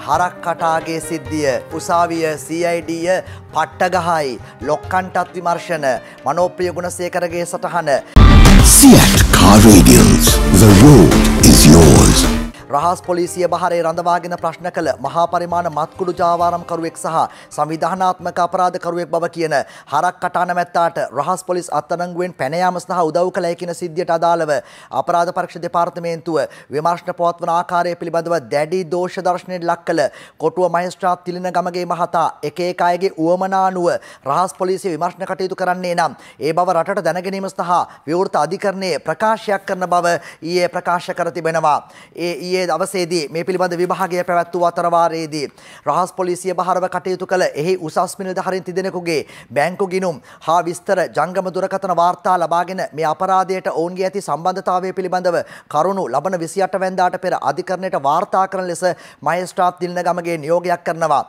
හරක් කටාගේ සිද්ධිය උසාවිය CIDය පට්ටගහයි ලොක්කන්ටත් විමර්ශන මනෝප්‍රිය ගුණසේකරගේ සටහන සියට් කාරඩියල්ස් The road is yours. රහස් පොලිසිය බහරේ රඳවාගෙන ප්‍රශ්න කළ මහා පරිමාණ මත්කුඩු ජාවාරම්කරුවෙක් සහ සංවිධානාත්මක අපරාධකරුවෙක් බව කියන හරක් කටානමැත්තාට රහස් පොලිස් අත්අඩංගුවෙන් පැන යාම සහ උදව් කළයි කියන සිද්ධියට අදාළව අපරාධ පරීක්ෂණ දෙපාර්තමේන්තුව විමර්ශන පවත්වන ආකාරය පිළිබඳව දැඩි දෝෂ දර්ශනයට ලක් කළ කොටුව මහේස්ත්‍රාත් තිලින ගමගේ මහතා එක එක අයගේ උවමනා අනුව රහස් පොලිසිය විමර්ශන කටයුතු කරන්නේ නම් ඒ බව රටට දැනගැනීම සහ විවෘත අධිකරණයේ ප්‍රකාශයක් කරන බව ඊයේ ප්‍රකාශ කර තිබෙනවා. ඒ ඊයේ ඒ දවසේදී මේ පිළිබඳ විභාගය පැවැත් වූ අතරවාරයේදී රහස් පොලිසිය බහරව කටයුතු කළ එහි උසස් මිනිදහරින් තිදෙනෙකුගේ බැංකු ගිනුම් හා විස්තර ජංගම දුරකථන වාර්තා ලබාගෙන මේ අපරාධයට ඔවුන්ගේ ඇති සම්බන්ධතාවය පිළිබඳව කරුණු ලබන 28 වෙනිදාට පෙර අධිකරණයට වාර්තා කරන ලෙස මහේස්ත්‍රාත් දිල්නගමගේ නියෝගයක් කරනවා.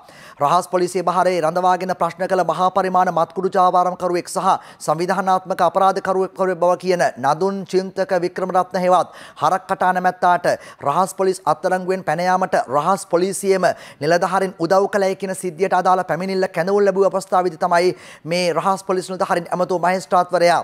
රහස් පොලිසිය බහරේ රඳවාගෙන ප්‍රශ්න කළ මහා පරිමාණ මත්කුඩු ජාවාරම්කරුවෙක් සහ සංවිධානාත්මක අපරාධකරුවෙක් බව කියන නදුන් චින්තක වික්‍රමරත්න හෙවත් හරක් කටානැමැත්තාට රහස් පොලිස් අත්තරංගුවෙන් පැන යාමට රහස් පොලිසියම නිලධාරීන් උදව් කළයි කියන සිද්ධියට අදාළ පැමිණිල්ල කැඳවුම් ලැබුව අවස්ථාවේදී තමයි මේ රහස් පොලිස් නිලධාරීන් ඇමතුම මහේස්ත්‍රාත්වරයා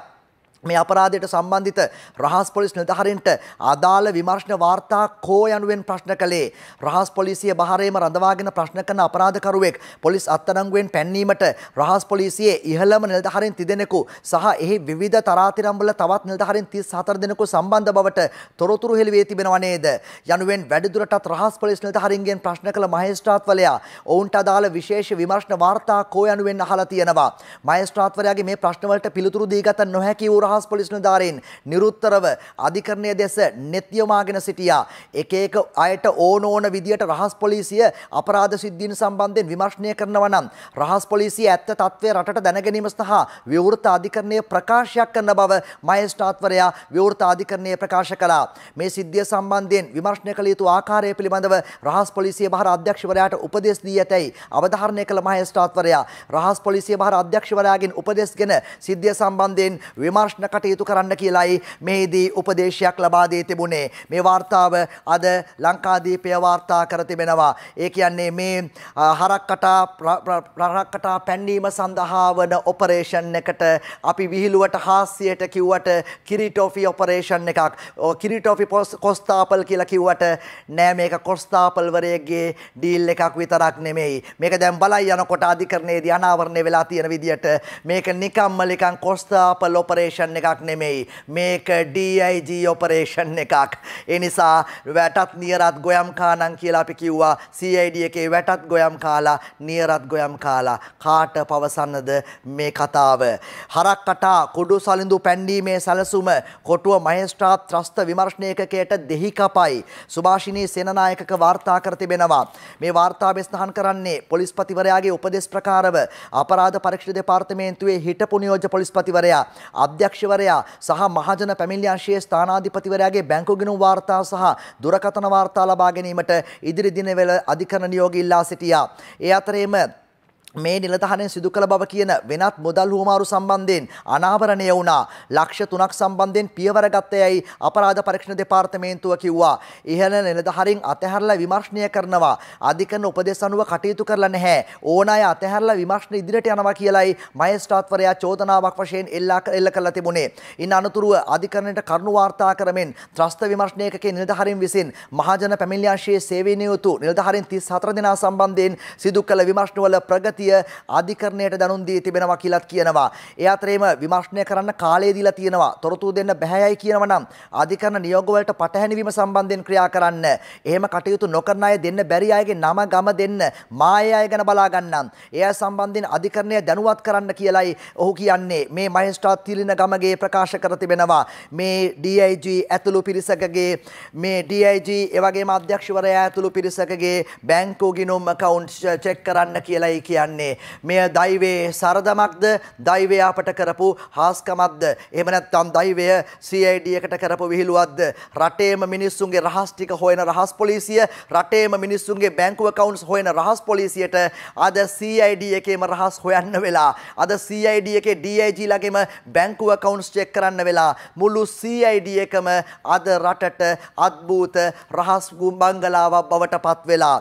මේ අපරාධයට සම්බන්ධිත රහස් පොලිස් නිලධාරීන්ට අදාළ විමර්ශන වාර්තා කෝ යනුවෙන් ප්‍රශ්න කළේ රහස් පොලිසිය බහරේම රඳවාගෙන ප්‍රශ්න කරන අපරාධකරුවෙක් පොලිස් අත්අඩංගුවෙන් පැන්වීමට රහස් පොලිසියේ ඉහළම නිලධාරීන් තිදෙනෙකු සහ එහි විවිධ තරාතිරම්වල තවත් නිලධාරීන් 34 දෙනෙකු සම්බන්ධ බවට තොරතුරු හෙළි වී තිබෙනවා නේද යනුවෙන් වැඩිදුරටත් රහස් පොලිස් නිලධාරීන්ගෙන් ප්‍රශ්න කළ මහේස්ත්‍රාත්වරයා ඔවුන්ට අදාළ විශේෂ විමර්ශන වාර්තා කෝ යනුවෙන් අහලා තියෙනවා මහේස්ත්‍රාත්වරයාගේ මේ ප්‍රශ්න වලට පිළිතුරු දීගත නොහැකි වූ දහස් පොලිස් නිලධාරීන් නිරුත්තරව අධිකරණය දෙස නෙත් යොමාගෙන සිටියා. එක එක අයට ඕන ඕන විදියට රහස් පොලිසිය අපරාධ සිද්ධීන් සම්බන්ධයෙන් විමර්ශනය කරනවා නම් රහස් පොලිසිය ඇත්ත තත්ත්වය රටට දැන ගැනීම සඳහා විවෘත අධිකරණයේ ප්‍රකාශයක් කරන බව මහේස්ත්‍රාත්වරයා විවෘත අධිකරණයේ ප්‍රකාශ කළා. මේ සිද්ධිය සම්බන්ධයෙන් විමර්ශනය කළ යුතු ආකාරය පිළිබඳව රහස් පොලිසිය බහර අධ්‍යක්ෂවරයාට උපදෙස් දී ඇතැයි අවධාරණය කළ මහේස්ත්‍රාත්වරයා රහස් පොලිසිය බහර අධ්‍යක්ෂවරයාගෙන් උපදෙස් ගෙන සිද්ධිය සම්බන්ධයෙන් විමර්ශන ප්‍රශ්න කටයුතු කරන්න කියලයි මෙහිදී උපදේශයක් ලබා දී තිබුණේ. මේ වාර්තාව අද ලංකාදීපය වාර්තා කර තිබෙනවා. ඒ කියන්නේ මේ හරක්කටා ප්‍රරක්කටා පැන්වීම සඳහා වන ඔපරේෂන් එකට අපි විහිළුවට හාස්‍යයට කිව්වට කිරිටෝෆි ඔපරේෂන් එකක්. කිරිටෝෆි කොස්තාපල් කියලා කිව්වට නෑ මේක කොස්තාපල්වරයගේ ඩීල් එකක් විතරක් නෙමෙයි. මේක දැන් බලයි යනකොට අධිකරණයේදී අනාවරණය වෙලා තියෙන විදියට මේක නිකම්ම නිකන් කොස්තාපල් ඔපරේෂන් ඔපරේෂන් එකක් නෙමෙයි. මේක DIG ඔපරේෂන් එකක්. ඒ නිසා වැටත් නියරත් ගොයම් කානම් කියලා අපි කිව්වා. CID එකේ වැටත් ගොයම් කාලා නියරත් ගොයම් කාලා කාට පවසන්නද මේ කතාව. හරක් කටා කොඩු සලිඳු පැන්ඩීමේ සැලසුම කොටුව මහේස්ත්‍රාත් ත්‍රස්ත විමර්ශන ඒකකයට දෙහි කපයි. සුභාෂිනී සේනනායකක වාර්තා කර තිබෙනවා. මේ වාර්තාවේ ස්ථාන කරන්නේ පොලිස්පතිවරයාගේ උපදෙස් ප්‍රකාරව අපරාධ පරීක්ෂණ දෙපාර්තමේන්තුවේ හිටපු නියෝජ්‍ය පොලිස්පතිවරයා අධ්‍යක්ෂ අධ්‍යක්ෂවරයා සහ මහජන පැමිණිලි අංශයේ ස්ථානාධිපතිවරයාගේ බැංකු ගිණුම් වාර්තා සහ දුරකථන වාර්තා ලබා ගැනීමට ඉදිරි දිනවල අධිකරණ නියෝග ඉල්ලා සිටියා. ඒ අතරේම මේ නිලතහනය සිදු කළ බව කියන වෙනත් මුදල් හුවමාරු සම්බන්ධයෙන් අනාවරණය වුණා. ලක්ෂ තුනක් සම්බන්ධයෙන් පියවර ගත්තේ ඇයි අපරාධ පරීක්ෂණ දෙපාර්තමේන්තුව කිව්වා. ඉහළ නිලධාරීන් අතහැරලා විමර්ශනය කරනවා. අධිකරණ උපදෙස් අනුව කටයුතු කරලා නැහැ. ඕන අය අතහැරලා විමර්ශන ඉදිරියට යනවා කියලයි මහේස්ත්‍රාත්වරයා චෝදනාවක් වශයෙන් එල්ල කරලා තිබුණේ. ඉන් අනතුරුව අධිකරණයට කරුණු වාර්තා කරමින් ත්‍රස්ත විමර්ශන ඒකකේ නිලධාරීන් විසින් මහජන පැමිණිලි අංශයේ සේවීනියුතු නිලධාරීන් 34 දෙනා සම්බන්ධයෙන් සිදු කළ විමර්ශනවල ප්‍රගති ප්‍රතිපත්තිය අධිකරණයට දනුන් දී තිබෙනවා කියලත් කියනවා. ඒ අතරේම විමර්ශනය කරන්න කාලය දීලා තියෙනවා. තොරතුරු දෙන්න බැහැයයි කියනවා නම් අධිකරණ නියෝග වලට පටහැනිවීම සම්බන්ධයෙන් ක්‍රියා කරන්න. එහෙම කටයුතු නොකරන අය දෙන්න බැරි අයගේ නම ගම දෙන්න මායේ අය ගැන බලා ගන්නම්. ඒ අය සම්බන්ධයෙන් අධිකරණය දැනුවත් කරන්න කියලයි ඔහු කියන්නේ. මේ මහේස්ත්‍රාත් තිලින ගමගේ ප්‍රකාශ කර තිබෙනවා. මේ DIG ඇතුළු පිරිසකගේ මේ DIG එවගේම අධ්‍යක්ෂවරයා ඇතුළු පිරිසකගේ බැංකු ගිණුම් account චෙක් කරන්න කියලයි කියන්නේ. කියන්නේ මෙය දෛවයේ සරදමක්ද දෛවය අපට කරපු හාස්කමක්ද එහෙම නැත්නම් දෛවය CID එකට කරපු විහිළුවක්ද රටේම මිනිස්සුන්ගේ රහස් ටික හොයන රහස් පොලිසිය රටේම මිනිස්සුන්ගේ බැංකු account හොයන රහස් පොලිසියට අද CID එකේම රහස් හොයන්න වෙලා අද CID එකේ DIG ලාගේම බැංකු account check කරන්න වෙලා මුළු CID එකම අද රටට අද්භූත රහස් ගුම්බංගලාවක් බවට පත් වෙලා